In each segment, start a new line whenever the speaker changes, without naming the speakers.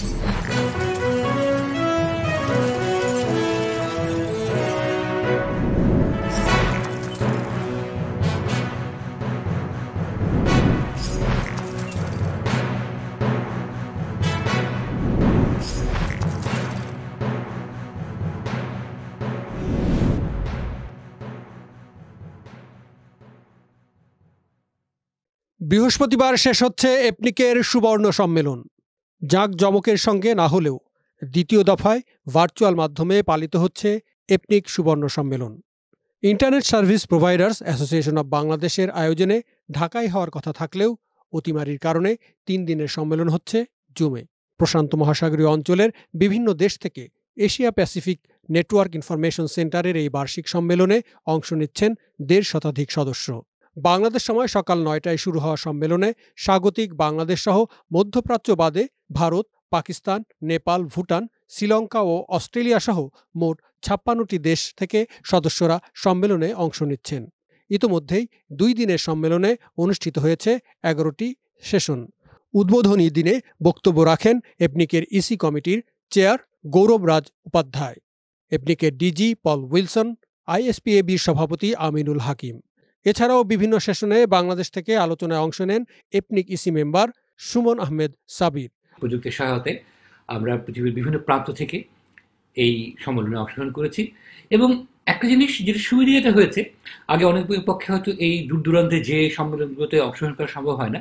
বৃহস্পতিবার শেষ হচ্ছে এপনিকের সুবর্ণ সম্মেলন জাক জমকের সঙ্গে না হলেও দ্বিতীয় দফায় ভার্চুয়াল মাধ্যমে পালিত হচ্ছে এপনিক সুবর্ণ সম্মেলন internet service providers association of বাংলাদেশের আয়োজনে ঢাকায় হওয়ার কথা থাকলেও অতিমারির কারণে তিন দিনের সম্মেলন হচ্ছে জুমে প্রশান্ত মহাসাগরীয় অঞ্চলের বিভিন্ন দেশ থেকে এশিয়া প্যাসিফিক নেটওয়ার্ক ইনফরমেশন সেন্টারের এই বার্ষিক সম্মেলনে অংশ নিচ্ছেন দেড় শতাধিক সদস্য বাংলাদেশ সময় সকাল নয়টায় শুরু হওয়া সম্মেলনে স্বাগতিক বাংলাদেশ সহ মধ্যপ্রাচ্য বাদে ভারত পাকিস্তান নেপাল ভুটান শ্রীলঙ্কা ও অস্ট্রেলিয়া সহ মোট ছাপ্পান্নটি দেশ থেকে সদস্যরা সম্মেলনে অংশ নিচ্ছেন ইতোমধ্যেই দুই দিনের সম্মেলনে অনুষ্ঠিত হয়েছে এগারোটি সেশন উদ্বোধনী দিনে বক্তব্য রাখেন এপনিকের ইসি কমিটির চেয়ার গৌরবরাজ উপাধ্যায় এপনিকের ডিজি পল উইলসন আইএসপিএবির সভাপতি আমিনুল হাকিম এছাড়াও বিভিন্ন সেশনে বাংলাদেশ থেকে আলোচনায় অংশ নেন APNIC EC member Suman Ahmed Sabir প্রযুক্তির সহায়তায়
আমরা পৃথিবীর বিভিন্ন প্রান্ত থেকে এই সম্মেলনে অংশগ্রহণ করেছি এবং একটা জিনিস যেটা সুবিধা হয়েছে আগে অনেক পক্ষে হয়তো এই দূর দূরান্তে যে সম্মেলনগুলোতে অংশগ্রহণ করা সম্ভব হয় না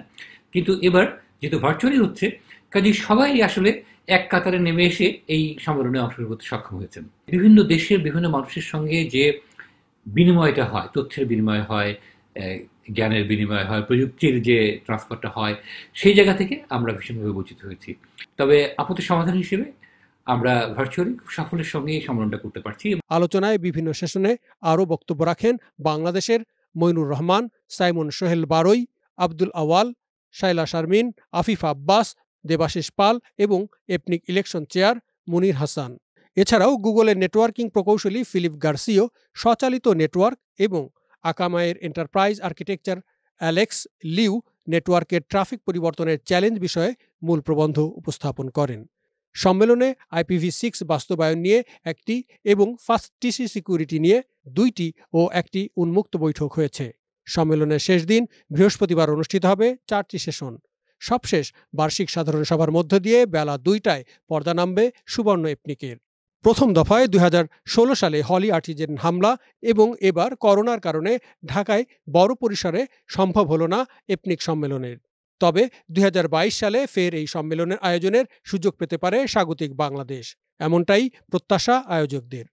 কিন্তু এবার যেহেতু ভার্চুয়ালি হচ্ছে কাজে সবাই আসলে এক কাতারে নেমে এসে এই সম্মেলনে অংশগ্রহণ করতে সক্ষম হয়েছেন বিভিন্ন দেশের বিভিন্ন মানুষের সঙ্গে যে বিনিময়টা হয় তথ্যের বিনিময় হয় জ্ঞানের বিনিময় হয় প্রযুক্তির যে ট্রান্সফারটা হয় সেই জায়গা থেকে আমরা ভীষণভাবে বঞ্চিত হয়েছি তবে আপত্তি সমাধান হিসেবে আমরা ভার্চুয়ালি সাফল্যের সঙ্গে সম্মেলনটা করতে পারছি আলোচনায়
বিভিন্ন সেশনে আরও বক্তব্য রাখেন বাংলাদেশের মইনুর রহমান সাইমন সোহেল বারৈ আব্দুল আওয়াল শাইলা শারমিন আফিফ আব্বাস দেবাশিস পাল এবং APNIC election chair Munir Hasan এছাড়াও গুগলের নেটওয়ার্কিং প্রকৌশলী ফিলিপ গার্সিও স্বচালিত নেটওয়ার্ক এবং আকামায়ের এন্টারপ্রাইজ আর্কিটেকচার অ্যালেক্স লিউ নেটওয়ার্কের ট্রাফিক পরিবর্তনের চ্যালেঞ্জ বিষয়ে মূল প্রবন্ধ উপস্থাপন করেন সম্মেলনে আইপিভি সিক্স বাস্তবায়ন নিয়ে একটি এবং ফার্স্ট টিসি সিকিউরিটি নিয়ে দুইটি ও একটি উন্মুক্ত বৈঠক হয়েছে সম্মেলনের শেষ দিন বৃহস্পতিবার অনুষ্ঠিত হবে চারটি সেশন সবশেষ বার্ষিক সাধারণ সভার মধ্য দিয়ে বেলা দুইটায় পর্দা নামবে সুবর্ণ এপনিকের প্রথম দফায় দুই সালে হলি আর্টিজেন হামলা এবং এবার করোনার কারণে ঢাকায় বড় পরিসরে সম্ভব হল না এপনিক সম্মেলনের তবে দুই সালে ফের এই সম্মেলনের আয়োজনের সুযোগ পেতে পারে স্বাগতিক বাংলাদেশ এমনটাই প্রত্যাশা আয়োজকদের